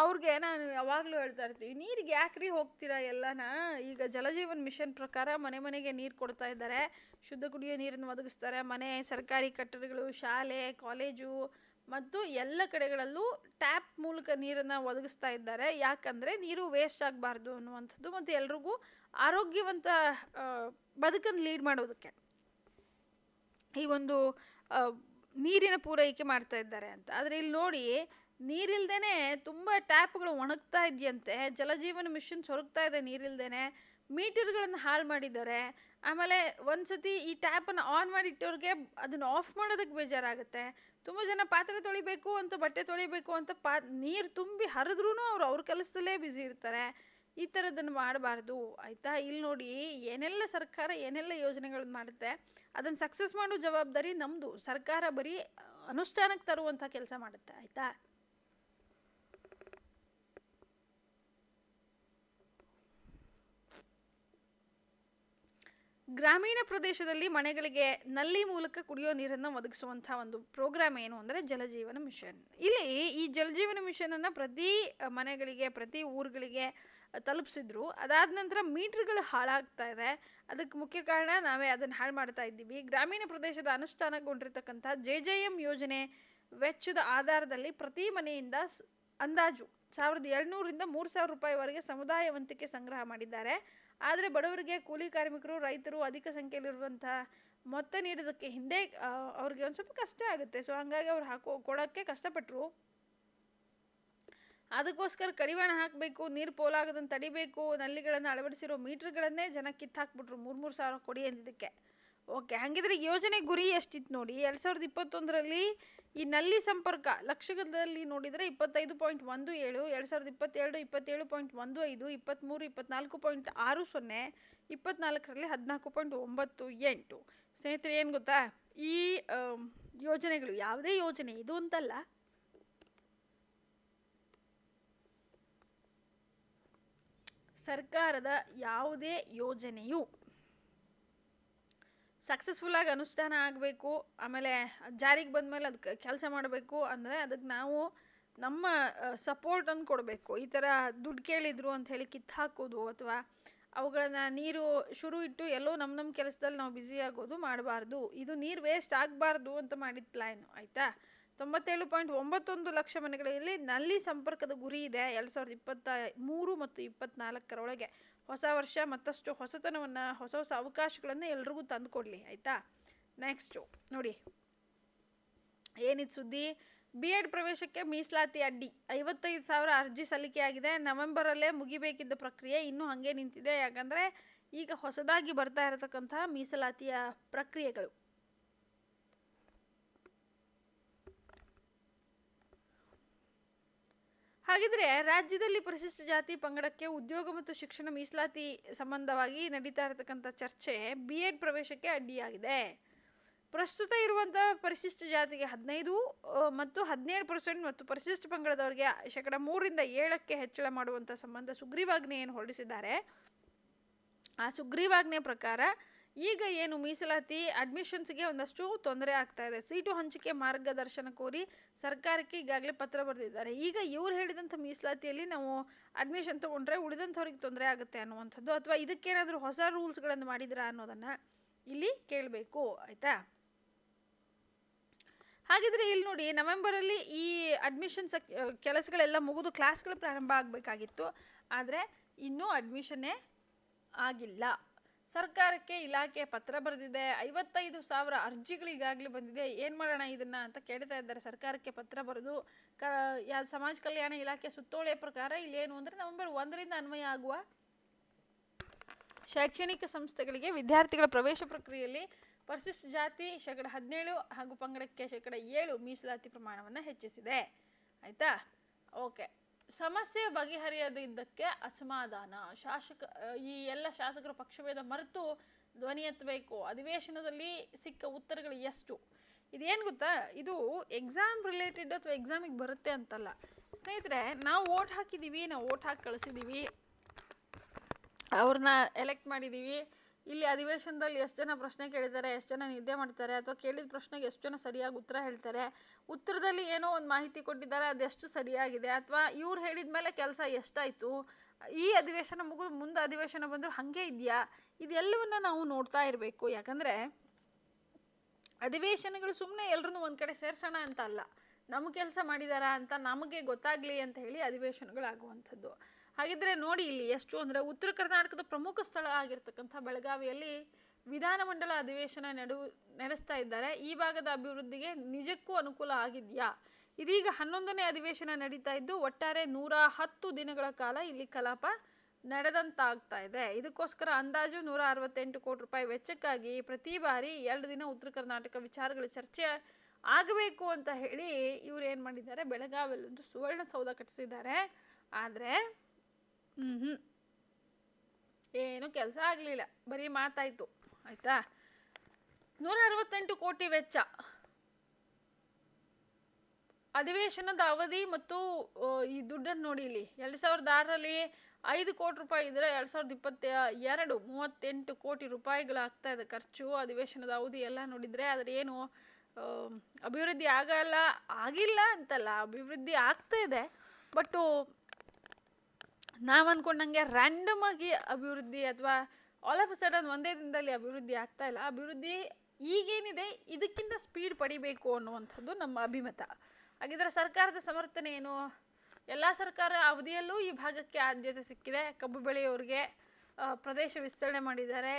ಅವ್ರಿಗೆ ನಾನು ಯಾವಾಗಲೂ ಹೇಳ್ತಾ ಇರ್ತೀವಿ ನೀರಿಗೆ ಯಾಕ್ರಿ ಹೋಗ್ತೀರಾ ಎಲ್ಲನ ಈಗ ಜಲಜೀವನ್ ಮಿಷನ್ ಪ್ರಕಾರ ಮನೆ ಮನೆಗೆ ನೀರು ಕೊಡ್ತಾ ಇದ್ದಾರೆ ಶುದ್ಧ ಕುಡಿಯೋ ನೀರನ್ನು ಒದಗಿಸ್ತಾರೆ ಮನೆ ಸರ್ಕಾರಿ ಕಟ್ಟಡಗಳು ಶಾಲೆ ಕಾಲೇಜು ಮತ್ತು ಎಲ್ಲ ಕಡೆಗಳಲ್ಲೂ ಟ್ಯಾಪ್ ಮೂಲಕ ನೀರನ್ನು ಒದಗಿಸ್ತಾ ಇದ್ದಾರೆ ಯಾಕಂದರೆ ನೀರು ವೇಸ್ಟ್ ಆಗಬಾರ್ದು ಅನ್ನುವಂಥದ್ದು ಮತ್ತು ಎಲ್ರಿಗೂ ಆರೋಗ್ಯವಂತ ಬದುಕನ್ನು ಲೀಡ್ ಮಾಡೋದಕ್ಕೆ ಈ ಒಂದು ನೀರಿನ ಪೂರೈಕೆ ಮಾಡ್ತಾ ಇದ್ದಾರೆ ಅಂತ ಆದರೆ ಇಲ್ಲಿ ನೋಡಿ ನೀರಿಲ್ದೇ ತುಂಬ ಟ್ಯಾಪ್ಗಳು ಒಣಗ್ತಾ ಇದೆಯಂತೆ ಜಲಜೀವನ ಮಿಷನ್ ಸೊರಗ್ತಾ ಇದೆ ನೀರಿಲ್ದೇ ಮೀಟರ್ಗಳನ್ನು ಹಾಳು ಮಾಡಿದ್ದಾರೆ ಆಮೇಲೆ ಒಂದು ಸತಿ ಈ ಟ್ಯಾಪನ್ನು ಆನ್ ಮಾಡಿ ಇಟ್ಟವ್ರಿಗೆ ಅದನ್ನು ಆಫ್ ಮಾಡೋದಕ್ಕೆ ಬೇಜಾರಾಗುತ್ತೆ ತುಂಬ ಜನ ಪಾತ್ರೆ ತೊಳಿಬೇಕು ಅಂತ ಬಟ್ಟೆ ತೊಳಿಬೇಕು ಅಂತ ಪಾ ನೀರು ತುಂಬಿ ಹರಿದ್ರೂ ಅವ್ರು ಅವ್ರ ಕೆಲಸದಲ್ಲೇ ಬ್ಯುಸಿ ಇರ್ತಾರೆ ಈ ಥರದನ್ನು ಮಾಡಬಾರ್ದು ಆಯಿತಾ ಇಲ್ಲಿ ನೋಡಿ ಏನೆಲ್ಲ ಸರ್ಕಾರ ಏನೆಲ್ಲ ಯೋಜನೆಗಳನ್ನ ಮಾಡುತ್ತೆ ಅದನ್ನು ಸಕ್ಸಸ್ ಮಾಡೋ ಜವಾಬ್ದಾರಿ ನಮ್ಮದು ಸರ್ಕಾರ ಬರೀ ಅನುಷ್ಠಾನಕ್ಕೆ ತರುವಂಥ ಕೆಲಸ ಮಾಡುತ್ತೆ ಆಯಿತಾ ಗ್ರಾಮೀಣ ಪ್ರದೇಶದಲ್ಲಿ ಮನೆಗಳಿಗೆ ನಲ್ಲಿ ಮೂಲಕ ಕುಡಿಯೋ ನೀರನ್ನು ಒದಗಿಸುವಂಥ ಒಂದು ಪ್ರೋಗ್ರಾಮ್ ಏನು ಅಂದರೆ ಜಲಜೀವನ ಮಿಷನ್ ಇಲ್ಲಿ ಈ ಜಲಜೀವನ ಮಿಷನನ್ನು ಪ್ರತಿ ಮನೆಗಳಿಗೆ ಪ್ರತಿ ಊರುಗಳಿಗೆ ತಲುಪಿಸಿದ್ರು ಅದಾದ ನಂತರ ಮೀಟ್ರ್ಗಳು ಹಾಳಾಗ್ತಾ ಇದೆ ಅದಕ್ಕೆ ಮುಖ್ಯ ಕಾರಣ ನಾವೇ ಅದನ್ನು ಹಾಳು ಮಾಡ್ತಾ ಇದ್ದೀವಿ ಗ್ರಾಮೀಣ ಪ್ರದೇಶದ ಅನುಷ್ಠಾನಗೊಂಡಿರ್ತಕ್ಕಂಥ ಜೆ ಜೆ ಎಮ್ ಯೋಜನೆ ವೆಚ್ಚದ ಆಧಾರದಲ್ಲಿ ಪ್ರತಿ ಮನೆಯಿಂದ ಅಂದಾಜು ಸಾವಿರದ ಏಳ್ನೂರಿಂದ ಮೂರು ಸಾವಿರ ರೂಪಾಯಿವರೆಗೆ ಸಮುದಾಯವಂತಿಕೆ ಸಂಗ್ರಹ ಮಾಡಿದ್ದಾರೆ ಆದರೆ ಬಡವರಿಗೆ ಕೂಲಿ ಕಾರ್ಮಿಕರು ರೈತರು ಅಧಿಕ ಸಂಖ್ಯೆಯಲ್ಲಿರುವಂಥ ಮೊತ್ತ ನೀಡೋದಕ್ಕೆ ಹಿಂದೆ ಅವ್ರಿಗೆ ಒಂದು ಸ್ವಲ್ಪ ಕಷ್ಟ ಆಗುತ್ತೆ ಸೊ ಹಂಗಾಗಿ ಅವ್ರು ಹಾಕೋ ಕೊಡೋಕ್ಕೆ ಕಷ್ಟಪಟ್ಟರು ಅದಕ್ಕೋಸ್ಕರ ಕಡಿವಾಣ ಹಾಕಬೇಕು ನೀರು ಪೋಲಾಗೋದನ್ನು ತಡಿಬೇಕು ನಲ್ಲಿಗಳನ್ನು ಅಳವಡಿಸಿರೋ ಮೀಟ್ರ್ಗಳನ್ನೇ ಜನ ಕಿತ್ತಾಕ್ಬಿಟ್ರು ಮೂರು ಮೂರು ಸಾವಿರ ಕೊಡಿ ಅಂದಿದ್ದಕ್ಕೆ ಓಕೆ ಹಾಗಿದ್ರೆ ಯೋಜನೆ ಗುರಿ ಎಷ್ಟಿತ್ತು ನೋಡಿ ಎರಡು ಸಾವಿರದ ಇಪ್ಪತ್ತೊಂದರಲ್ಲಿ ಈ ನಲ್ಲಿ ಸಂಪರ್ಕ ಲಕ್ಷದಲ್ಲಿ ನೋಡಿದರೆ ಇಪ್ಪತ್ತೈದು ಪಾಯಿಂಟ್ ಒಂದು ಏಳು ಎರಡು ಸಾವಿರದ ಇಪ್ಪತ್ತೆರಡು ಇಪ್ಪತ್ತೇಳು ಪಾಯಿಂಟ್ ಒಂದು ಐದು ಇಪ್ಪತ್ತ್ಮೂರು ಇಪ್ಪತ್ನಾಲ್ಕು ಪಾಯಿಂಟ್ ಆರು ಸೊನ್ನೆ ಇಪ್ಪತ್ನಾಲ್ಕರಲ್ಲಿ ಹದಿನಾಲ್ಕು ಪಾಯಿಂಟ್ ಒಂಬತ್ತು ಎಂಟು ಸ್ನೇಹಿತರೆ ಏನು ಗೊತ್ತಾ ಈ ಯೋಜನೆಗಳು ಯಾವುದೇ ಯೋಜನೆ ಇದು ಅಂತಲ್ಲ ಸರ್ಕಾರದ ಯಾವುದೇ ಯೋಜನೆಯು ಸಕ್ಸಸ್ಫುಲ್ಲಾಗಿ ಅನುಷ್ಠಾನ ಆಗಬೇಕು ಆಮೇಲೆ ಜಾರಿಗೆ ಬಂದ ಮೇಲೆ ಅದಕ್ಕೆ ಕೆಲಸ ಮಾಡಬೇಕು ಅಂದರೆ ಅದಕ್ಕೆ ನಾವು ನಮ್ಮ ಸಪೋರ್ಟನ್ನು ಕೊಡಬೇಕು ಈ ಥರ ದುಡ್ಡು ಕೇಳಿದ್ರು ಅಂತ ಹೇಳಿ ಹಾಕೋದು ಅಥವಾ ಅವುಗಳನ್ನು ನೀರು ಶುರು ಇಟ್ಟು ಎಲ್ಲೋ ನಮ್ಮ ನಮ್ಮ ಕೆಲಸದಲ್ಲಿ ನಾವು ಬ್ಯುಸಿ ಆಗೋದು ಮಾಡಬಾರ್ದು ಇದು ನೀರು ವೇಸ್ಟ್ ಆಗಬಾರ್ದು ಅಂತ ಮಾಡಿದ ಪ್ಲ್ಯಾನ್ ಆಯಿತಾ ತೊಂಬತ್ತೇಳು ಪಾಯಿಂಟ್ ಒಂಬತ್ತೊಂದು ಲಕ್ಷ ಮನೆಗಳಲ್ಲಿ ನಲ್ಲಿ ಸಂಪರ್ಕದ ಗುರಿ ಇದೆ ಎರಡು ಸಾವಿರದ ಇಪ್ಪತ್ತ ಮೂರು ಮತ್ತು ಇಪ್ಪತ್ತ್ನಾಲ್ಕರ ಒಳಗೆ ಹೊಸ ವರ್ಷ ಮತ್ತಷ್ಟು ಹೊಸತನವನ್ನು ಹೊಸ ಹೊಸ ಅವಕಾಶಗಳನ್ನು ಎಲ್ರಿಗೂ ತಂದುಕೊಡಲಿ ಆಯಿತಾ ನೆಕ್ಸ್ಟು ನೋಡಿ ಏನಿದು ಸುದ್ದಿ ಬಿ ಎಡ್ ಪ್ರವೇಶಕ್ಕೆ ಮೀಸಲಾತಿ ಅಡ್ಡಿ ಐವತ್ತೈದು ಸಾವಿರ ಅರ್ಜಿ ಸಲ್ಲಿಕೆಯಾಗಿದೆ ನವೆಂಬರಲ್ಲೇ ಮುಗಿಬೇಕಿದ್ದ ಪ್ರಕ್ರಿಯೆ ಇನ್ನೂ ಹಾಗೆ ನಿಂತಿದೆ ಯಾಕಂದರೆ ಈಗ ಹೊಸದಾಗಿ ಬರ್ತಾ ಇರತಕ್ಕಂತಹ ಮೀಸಲಾತಿಯ ಪ್ರಕ್ರಿಯೆಗಳು ಹಾಗಿದ್ರೆ ರಾಜ್ಯದಲ್ಲಿ ಪರಿಶಿಷ್ಟ ಜಾತಿ ಪಂಗಡಕ್ಕೆ ಉದ್ಯೋಗ ಮತ್ತು ಶಿಕ್ಷಣ ಮೀಸಲಾತಿ ಸಂಬಂಧವಾಗಿ ನಡೀತಾ ಇರತಕ್ಕಂಥ ಚರ್ಚೆ ಬಿ ಎಡ್ ಪ್ರವೇಶಕ್ಕೆ ಅಡ್ಡಿಯಾಗಿದೆ ಪ್ರಸ್ತುತ ಇರುವಂಥ ಪರಿಶಿಷ್ಟ ಜಾತಿಗೆ ಹದಿನೈದು ಮತ್ತು ಹದಿನೇಳು ಪರ್ಸೆಂಟ್ ಮತ್ತು ಪರಿಶಿಷ್ಟ ಪಂಗಡದವರಿಗೆ ಶೇಕಡ ಮೂರರಿಂದ ಏಳಕ್ಕೆ ಹೆಚ್ಚಳ ಮಾಡುವಂಥ ಸಂಬಂಧ ಸುಗ್ರೀವಾಜ್ಞೆಯನ್ನು ಹೊರಡಿಸಿದ್ದಾರೆ ಆ ಸುಗ್ರೀವಾಜ್ಞೆ ಪ್ರಕಾರ ಈಗ ಏನು ಮೀಸಲಾತಿ ಅಡ್ಮಿಷನ್ಸ್ಗೆ ಒಂದಷ್ಟು ತೊಂದರೆ ಆಗ್ತಾ ಇದೆ ಸೀಟು ಹಂಚಿಕೆ ಮಾರ್ಗದರ್ಶನ ಕೋರಿ ಸರ್ಕಾರಕ್ಕೆ ಈಗಾಗಲೇ ಪತ್ರ ಬರೆದಿದ್ದಾರೆ ಈಗ ಇವ್ರು ಹೇಳಿದಂಥ ಮೀಸಲಾತಿಯಲ್ಲಿ ನಾವು ಅಡ್ಮಿಷನ್ ತೊಗೊಂಡ್ರೆ ಉಳಿದಂಥವ್ರಿಗೆ ತೊಂದರೆ ಆಗುತ್ತೆ ಅನ್ನುವಂಥದ್ದು ಅಥವಾ ಇದಕ್ಕೇನಾದರೂ ಹೊಸ ರೂಲ್ಸ್ಗಳನ್ನು ಮಾಡಿದ್ರ ಅನ್ನೋದನ್ನು ಇಲ್ಲಿ ಕೇಳಬೇಕು ಆಯಿತಾ ಹಾಗಿದ್ರೆ ಇಲ್ಲಿ ನೋಡಿ ನವೆಂಬರಲ್ಲಿ ಈ ಅಡ್ಮಿಷನ್ಸ್ ಕೆಲಸಗಳೆಲ್ಲ ಮುಗಿದು ಕ್ಲಾಸ್ಗಳು ಪ್ರಾರಂಭ ಆಗಬೇಕಾಗಿತ್ತು ಆದರೆ ಇನ್ನೂ ಅಡ್ಮಿಷನ್ನೇ ಆಗಿಲ್ಲ ಸರ್ಕಾರಕ್ಕೆ ಇಲಾಖೆ ಪತ್ರ ಬರೆದಿದೆ ಐವತ್ತೈದು ಸಾವಿರ ಈಗಾಗಲೇ ಬಂದಿದೆ ಏನು ಮಾಡೋಣ ಇದನ್ನು ಅಂತ ಕೇಳ್ತಾ ಇದ್ದಾರೆ ಸರ್ಕಾರಕ್ಕೆ ಪತ್ರ ಬರೆದು ಕ ಯಾ ಸಮಾಜ ಕಲ್ಯಾಣ ಇಲಾಖೆ ಸುತ್ತೋಳೆಯ ಪ್ರಕಾರ ಏನು ಅಂದರೆ ನವೆಂಬರ್ ಒಂದರಿಂದ ಅನ್ವಯ ಆಗುವ ಶೈಕ್ಷಣಿಕ ಸಂಸ್ಥೆಗಳಿಗೆ ವಿದ್ಯಾರ್ಥಿಗಳ ಪ್ರವೇಶ ಪ್ರಕ್ರಿಯೆಯಲ್ಲಿ ಪರಿಶಿಷ್ಟ ಜಾತಿ ಶೇಕಡ ಹದಿನೇಳು ಹಾಗೂ ಪಂಗಡಕ್ಕೆ ಶೇಕಡ ಏಳು ಮೀಸಲಾತಿ ಪ್ರಮಾಣವನ್ನು ಹೆಚ್ಚಿಸಿದೆ ಆಯಿತಾ ಓಕೆ ಸಮಸ್ಯೆ ಬಗೆಹರಿಯದಿದ್ದಕ್ಕೆ ಅಸಮಾಧಾನ ಶಾಸಕ ಈ ಎಲ್ಲ ಶಾಸಕರು ಪಕ್ಷಭೇದ ಮರೆತು ಧ್ವನಿ ಎತ್ತಬೇಕು ಅಧಿವೇಶನದಲ್ಲಿ ಸಿಕ್ಕ ಉತ್ತರಗಳು ಎಷ್ಟು ಇದೇನು ಗೊತ್ತಾ ಇದು ಎಕ್ಸಾಮ್ ರಿಲೇಟೆಡ್ ಅಥವಾ ಎಕ್ಸಾಮಿಗೆ ಬರುತ್ತೆ ಅಂತಲ್ಲ ಸ್ನೇಹಿತರೆ ನಾವು ಓಟ್ ಹಾಕಿದ್ದೀವಿ ನಾವು ಓಟ್ ಹಾಕಿ ಕಳಿಸಿದ್ದೀವಿ ಅವ್ರನ್ನ ಎಲೆಕ್ಟ್ ಮಾಡಿದ್ದೀವಿ ಇಲ್ಲಿ ಅಧಿವೇಶನದಲ್ಲಿ ಎಷ್ಟು ಜನ ಪ್ರಶ್ನೆ ಕೇಳಿದ್ದಾರೆ ಎಷ್ಟು ಜನ ನಿದ್ದೆ ಮಾಡ್ತಾರೆ ಅಥವಾ ಕೇಳಿದ ಪ್ರಶ್ನೆಗೆ ಎಷ್ಟು ಜನ ಸರಿಯಾಗಿ ಉತ್ತರ ಹೇಳ್ತಾರೆ ಉತ್ತರದಲ್ಲಿ ಏನೋ ಒಂದು ಮಾಹಿತಿ ಕೊಟ್ಟಿದ್ದಾರೆ ಅದೆಷ್ಟು ಸರಿಯಾಗಿದೆ ಅಥವಾ ಇವ್ರು ಹೇಳಿದ ಮೇಲೆ ಕೆಲಸ ಎಷ್ಟಾಯಿತು ಈ ಅಧಿವೇಶನ ಮುಗಿದು ಮುಂದೆ ಅಧಿವೇಶನ ಬಂದರೂ ಹಾಗೆ ಇದೆಯಾ ಇದೆಲ್ಲವನ್ನು ನಾವು ನೋಡ್ತಾ ಇರಬೇಕು ಯಾಕಂದರೆ ಅಧಿವೇಶನಗಳು ಸುಮ್ಮನೆ ಎಲ್ಲರನ್ನೂ ಒಂದು ಕಡೆ ಸೇರ್ಸೋಣ ಅಂತ ಅಲ್ಲ ನಮ್ಮ ಕೆಲಸ ಮಾಡಿದಾರಾ ಅಂತ ನಮಗೆ ಗೊತ್ತಾಗಲಿ ಅಂತ ಹೇಳಿ ಅಧಿವೇಶನಗಳು ಆಗುವಂಥದ್ದು ಹಾಗಿದ್ರೆ ನೋಡಿ ಇಲ್ಲಿ ಎಷ್ಟು ಅಂದರೆ ಉತ್ತರ ಕರ್ನಾಟಕದ ಪ್ರಮುಖ ಸ್ಥಳ ಆಗಿರ್ತಕ್ಕಂಥ ಬೆಳಗಾವಿಯಲ್ಲಿ ವಿಧಾನಮಂಡಲ ಅಧಿವೇಶನ ನಡು ನಡೆಸ್ತಾ ಇದ್ದಾರೆ ಈ ಭಾಗದ ಅಭಿವೃದ್ಧಿಗೆ ನಿಜಕ್ಕೂ ಅನುಕೂಲ ಆಗಿದೆಯಾ ಇದೀಗ ಹನ್ನೊಂದನೇ ಅಧಿವೇಶನ ನಡೀತಾ ಇದ್ದು ಒಟ್ಟಾರೆ ನೂರ ಹತ್ತು ದಿನಗಳ ಕಾಲ ಇಲ್ಲಿ ಕಲಾಪ ನಡೆದಂತಾಗ್ತಾ ಇದೆ ಇದಕ್ಕೋಸ್ಕರ ಅಂದಾಜು ನೂರ ಅರವತ್ತೆಂಟು ಕೋಟಿ ರೂಪಾಯಿ ವೆಚ್ಚಕ್ಕಾಗಿ ಪ್ರತಿ ಬಾರಿ ಎರಡು ದಿನ ಉತ್ತರ ಕರ್ನಾಟಕ ವಿಚಾರಗಳ ಚರ್ಚೆ ಆಗಬೇಕು ಅಂತ ಹೇಳಿ ಇವ್ರು ಏನು ಮಾಡಿದ್ದಾರೆ ಬೆಳಗಾವಿಯಲ್ಲೊಂದು ಸುವರ್ಣಸೌಧ ಕಟ್ಟಿಸಿದ್ದಾರೆ ಆದರೆ ಹ್ಞೂ ಹ್ಞೂ ಕೆಲಸ ಆಗಲಿಲ್ಲ ಬರೀ ಮಾತಾಯಿತು ಆಯಿತಾ ನೂರ ಅರವತ್ತೆಂಟು ಕೋಟಿ ವೆಚ್ಚ ಅಧಿವೇಶನದ ಅವಧಿ ಮತ್ತು ಈ ದುಡ್ಡನ್ನು ನೋಡಿ ಇಲ್ಲಿ ಎರಡು ಸಾವಿರದ ಆರರಲ್ಲಿ ಐದು ಕೋಟಿ ರೂಪಾಯಿ ಇದ್ದರೆ ಎರಡು ಸಾವಿರದ ಇಪ್ಪತ್ತ ಎರಡು ಮೂವತ್ತೆಂಟು ಕೋಟಿ ರೂಪಾಯಿಗಳಾಗ್ತಾ ಇದೆ ಖರ್ಚು ಅಧಿವೇಶನದ ಅವಧಿ ಎಲ್ಲ ನೋಡಿದರೆ ಆದರೆ ಏನು ಅಭಿವೃದ್ಧಿ ಆಗಲ್ಲ ಆಗಿಲ್ಲ ಅಂತಲ್ಲ ಅಭಿವೃದ್ಧಿ ಆಗ್ತಾ ಇದೆ ಬಟ್ಟು ನಾವು ಅಂದ್ಕೊಂಡಂಗೆ ರ್ಯಾಂಡಮ್ ಆಗಿ ಅಭಿವೃದ್ಧಿ ಅಥವಾ ಆಲ್ ಆಫ್ ಅ ಸಡನ್ ಒಂದೇ ದಿನದಲ್ಲಿ ಅಭಿವೃದ್ಧಿ ಆಗ್ತಾ ಇಲ್ಲ ಅಭಿವೃದ್ಧಿ ಈಗೇನಿದೆ ಇದಕ್ಕಿಂತ ಸ್ಪೀಡ್ ಪಡಿಬೇಕು ಅನ್ನುವಂಥದ್ದು ನಮ್ಮ ಅಭಿಮತ ಹಾಗಿದ್ರೆ ಸರ್ಕಾರದ ಸಮರ್ಥನೆ ಏನು ಎಲ್ಲ ಸರ್ಕಾರ ಅವಧಿಯಲ್ಲೂ ಈ ಭಾಗಕ್ಕೆ ಆದ್ಯತೆ ಸಿಕ್ಕಿದೆ ಕಬ್ಬು ಬೆಳೆಯೋರಿಗೆ ಪ್ರದೇಶ ವಿಸ್ತರಣೆ ಮಾಡಿದ್ದಾರೆ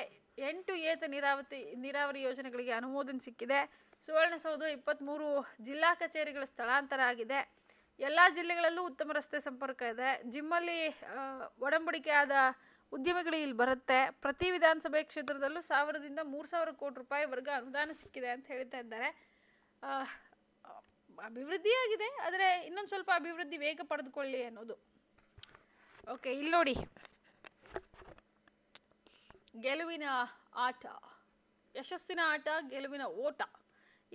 ಎಂಟು ಏತ ನೀರಾವತಿ ನೀರಾವರಿ ಯೋಜನೆಗಳಿಗೆ ಅನುಮೋದನೆ ಸಿಕ್ಕಿದೆ ಸುವರ್ಣಸೌಧ ಇಪ್ಪತ್ತ್ಮೂರು ಜಿಲ್ಲಾ ಕಚೇರಿಗಳ ಸ್ಥಳಾಂತರ ಆಗಿದೆ ಎಲ್ಲ ಜಿಲ್ಲೆಗಳಲ್ಲೂ ಉತ್ತಮ ರಸ್ತೆ ಸಂಪರ್ಕ ಇದೆ ಜಿಮ್ಮಲ್ಲಿ ಒಡಂಬಡಿಕೆ ಆದ ಉದ್ಯಮಿಗಳು ಇಲ್ಲಿ ಬರುತ್ತೆ ಪ್ರತಿ ವಿಧಾನಸಭೆ ಕ್ಷೇತ್ರದಲ್ಲೂ ಸಾವಿರದಿಂದ ಮೂರು ಸಾವಿರ ಕೋಟಿ ರೂಪಾಯಿ ವರ್ಗ ಅನುದಾನ ಸಿಕ್ಕಿದೆ ಅಂತ ಹೇಳ್ತಾ ಇದ್ದಾರೆ ಅಭಿವೃದ್ಧಿಯಾಗಿದೆ ಆದರೆ ಇನ್ನೊಂದು ಸ್ವಲ್ಪ ಅಭಿವೃದ್ಧಿ ವೇಗ ಪಡೆದುಕೊಳ್ಳಿ ಅನ್ನೋದು ಓಕೆ ಇಲ್ಲಿ ನೋಡಿ ಗೆಲುವಿನ ಆಟ ಯಶಸ್ಸಿನ ಆಟ ಗೆಲುವಿನ ಓಟ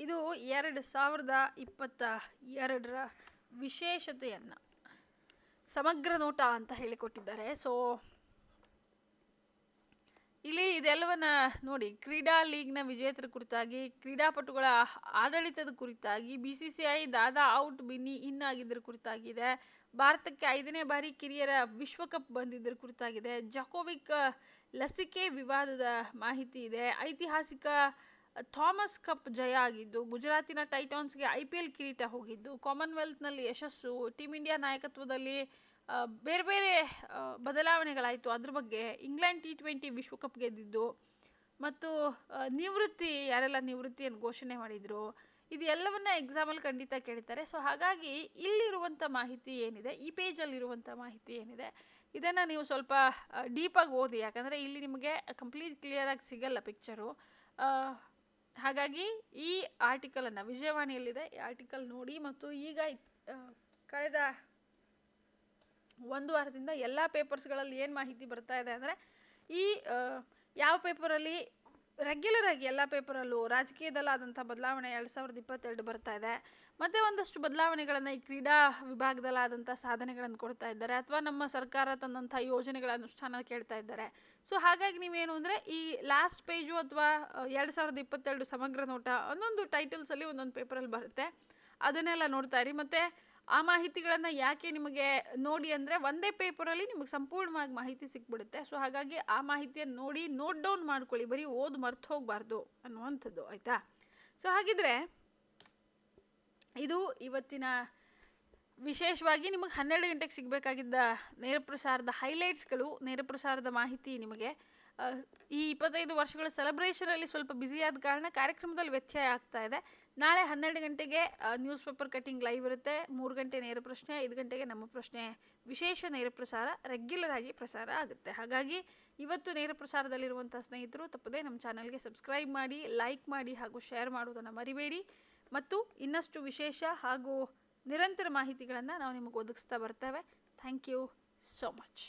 ಇದು ಎರಡು ಸಾವಿರದ ಇಪ್ಪತ್ತ ಎರಡರ ವಿಶೇಷತೆಯನ್ನು ಸಮಗ್ರ ನೋಟ ಅಂತ ಹೇಳಿಕೊಟ್ಟಿದ್ದಾರೆ ಸೊ ಇಲ್ಲಿ ಇದೆಲ್ಲವನ್ನ ನೋಡಿ ಕ್ರೀಡಾ ಲೀಗ್ನ ವಿಜೇತರ ಕುರಿತಾಗಿ ಕ್ರೀಡಾಪಟುಗಳ ಆಡಳಿತದ ಕುರಿತಾಗಿ B C C I Dada out Binny in ಆಗಿದ್ದರ ಕುರಿತಾಗಿದೆ ಭಾರತಕ್ಕೆ ಐದನೇ ಬಾರಿ ಕಿರಿಯರ ವಿಶ್ವಕಪ್ ಬಂದಿದ್ದರ ಕುರಿತಾಗಿದೆ ಜಕೋವಿಕ್ ಲಸಿಕೆ ವಿವಾದದ ಮಾಹಿತಿ ಇದೆ ಐತಿಹಾಸಿಕ ಥಾಮಸ್ ಕಪ್ ಜಯ ಆಗಿದ್ದು ಗುಜರಾತಿನ ಟೈಟಾನ್ಸ್ಗೆ ಐ ಪಿ ಎಲ್ ಕಿರೀಟ ಹೋಗಿದ್ದು ಕಾಮನ್ವೆಲ್ತ್ನಲ್ಲಿ ಯಶಸ್ಸು ಟೀಮ್ ಇಂಡಿಯಾ ನಾಯಕತ್ವದಲ್ಲಿ ಬೇರೆ ಬೇರೆ ಬದಲಾವಣೆಗಳಾಯಿತು ಅದ್ರ ಬಗ್ಗೆ ಇಂಗ್ಲೆಂಡ್ ಟಿ ಟ್ವೆಂಟಿ ವಿಶ್ವಕಪ್ ಗೆದ್ದಿದ್ದು ಮತ್ತು ನಿವೃತ್ತಿ ಯಾರೆಲ್ಲ ನಿವೃತ್ತಿಯನ್ನು ಘೋಷಣೆ ಮಾಡಿದರು ಇದೆಲ್ಲವನ್ನ ಎಕ್ಸಾಮಲ್ಲಿ ಖಂಡಿತ ಕೇಳ್ತಾರೆ ಸೊ ಹಾಗಾಗಿ ಇಲ್ಲಿರುವಂಥ ಮಾಹಿತಿ ಏನಿದೆ ಈ ಪೇಜಲ್ಲಿರುವಂಥ ಮಾಹಿತಿ ಏನಿದೆ ಇದನ್ನು ನೀವು ಸ್ವಲ್ಪ ಡೀಪಾಗಿ ಓದಿ ಯಾಕಂದರೆ ಇಲ್ಲಿ ನಿಮಗೆ ಕಂಪ್ಲೀಟ್ ಕ್ಲಿಯರಾಗಿ ಸಿಗಲ್ಲ ಪಿಕ್ಚರು ಹಾಗಾಗಿ ಈ ಆರ್ಟಿಕಲನ್ನು ವಿಜಯವಾಣಿಯಲ್ಲಿದೆ ಈ ಆರ್ಟಿಕಲ್ ನೋಡಿ ಮತ್ತು ಈಗ ಕಳೆದ ಒಂದು ವಾರದಿಂದ ಎಲ್ಲ ಪೇಪರ್ಸ್ಗಳಲ್ಲಿ ಏನು ಮಾಹಿತಿ ಬರ್ತಾ ಇದೆ ಅಂದರೆ ಈ ಯಾವ ಪೇಪರಲ್ಲಿ ರೆಗ್ಯುಲರ್ ಆಗಿ ಎಲ್ಲ ಪೇಪರಲ್ಲೂ ರಾಜಕೀಯದಲ್ಲಾದಂಥ ಬದಲಾವಣೆ ಎರಡು ಸಾವಿರದ ಇಪ್ಪತ್ತೆರಡು ಬರ್ತಾ ಇದೆ ಮತ್ತು ಒಂದಷ್ಟು ಬದಲಾವಣೆಗಳನ್ನು ಈ ಕ್ರೀಡಾ ವಿಭಾಗದಲ್ಲಾದಂಥ ಸಾಧನೆಗಳನ್ನು ಕೊಡ್ತಾ ಇದ್ದಾರೆ ಅಥವಾ ನಮ್ಮ ಸರ್ಕಾರ ತಂದಂಥ ಯೋಜನೆಗಳ ಅನುಷ್ಠಾನ ಕೇಳ್ತಾ ಇದ್ದಾರೆ ಸೊ ಹಾಗಾಗಿ ನೀವೇನು ಅಂದರೆ ಈ ಲಾಸ್ಟ್ ಪೇಜು ಅಥವಾ ಎರಡು ಸಾವಿರದ ಇಪ್ಪತ್ತೆರಡು ಸಮಗ್ರ ನೋಟ ಒಂದೊಂದು ಟೈಟಲ್ಸಲ್ಲಿ ಒಂದೊಂದು ಪೇಪರಲ್ಲಿ ಬರುತ್ತೆ ಅದನ್ನೆಲ್ಲ ನೋಡ್ತಾ ಇರಿ ಮತ್ತು ಆ ಮಾಹಿತಿಗಳನ್ನು ಯಾಕೆ ನಿಮಗೆ ನೋಡಿ ಅಂದರೆ ಒಂದೇ ಪೇಪರಲ್ಲಿ ನಿಮಗೆ ಸಂಪೂರ್ಣವಾಗಿ ಮಾಹಿತಿ ಸಿಕ್ಬಿಡುತ್ತೆ ಸೊ ಹಾಗಾಗಿ ಆ ಮಾಹಿತಿಯನ್ನು ನೋಡಿ ನೋಟ್ ಡೌನ್ ಮಾಡ್ಕೊಳ್ಳಿ ಬರೀ ಓದು ಮರ್ತು ಹೋಗಬಾರ್ದು ಅನ್ನುವಂಥದ್ದು ಆಯಿತಾ ಸೊ ಹಾಗಿದ್ರೆ ಇದು ಇವತ್ತಿನ ವಿಶೇಷವಾಗಿ ನಿಮಗೆ ಹನ್ನೆರಡು ಗಂಟೆಗೆ ಸಿಗಬೇಕಾಗಿದ್ದ ನೇರ ಪ್ರಸಾರದ ಹೈಲೈಟ್ಸ್ಗಳು ನೇರ ಪ್ರಸಾರದ ಮಾಹಿತಿ ನಿಮಗೆ ಈ ಇಪ್ಪತ್ತೈದು ವರ್ಷಗಳ ಸೆಲೆಬ್ರೇಷನಲ್ಲಿ ಸ್ವಲ್ಪ ಬ್ಯುಸಿಯಾದ ಕಾರಣ ಕಾರ್ಯಕ್ರಮದಲ್ಲಿ ವ್ಯತ್ಯಯ ಆಗ್ತಾ ಇದೆ ನಾಳೆ ಹನ್ನೆರಡು ಗಂಟೆಗೆ ನ್ಯೂಸ್ ಪೇಪರ್ ಕಟ್ಟಿಂಗ್ ಲೈವ್ ಇರುತ್ತೆ ಮೂರು ಗಂಟೆ ನೇರ ಪ್ರಶ್ನೆ ಐದು ಗಂಟೆಗೆ ನಮ್ಮ ಪ್ರಶ್ನೆ ವಿಶೇಷ ನೇರ ಪ್ರಸಾರ ರೆಗ್ಯುಲರ್ ಆಗಿ ಪ್ರಸಾರ ಆಗುತ್ತೆ ಹಾಗಾಗಿ ಇವತ್ತು ನೇರ ಪ್ರಸಾರದಲ್ಲಿರುವಂಥ ಸ್ನೇಹಿತರು ತಪ್ಪದೆ ನಮ್ಮ ಚಾನಲ್ಗೆ ಸಬ್ಸ್ಕ್ರೈಬ್ ಮಾಡಿ ಲೈಕ್ ಮಾಡಿ ಹಾಗೂ ಶೇರ್ ಮಾಡುವುದನ್ನು ಮರಿಬೇಡಿ ಮತ್ತು ಇನ್ನಷ್ಟು ವಿಶೇಷ ಹಾಗೂ ನಿರಂತರ ಮಾಹಿತಿಗಳನ್ನು ನಾವು ನಿಮಗೆ ಒದಗಿಸ್ತಾ ಬರ್ತೇವೆ ಥ್ಯಾಂಕ್ ಯು ಸೋ ಮಚ್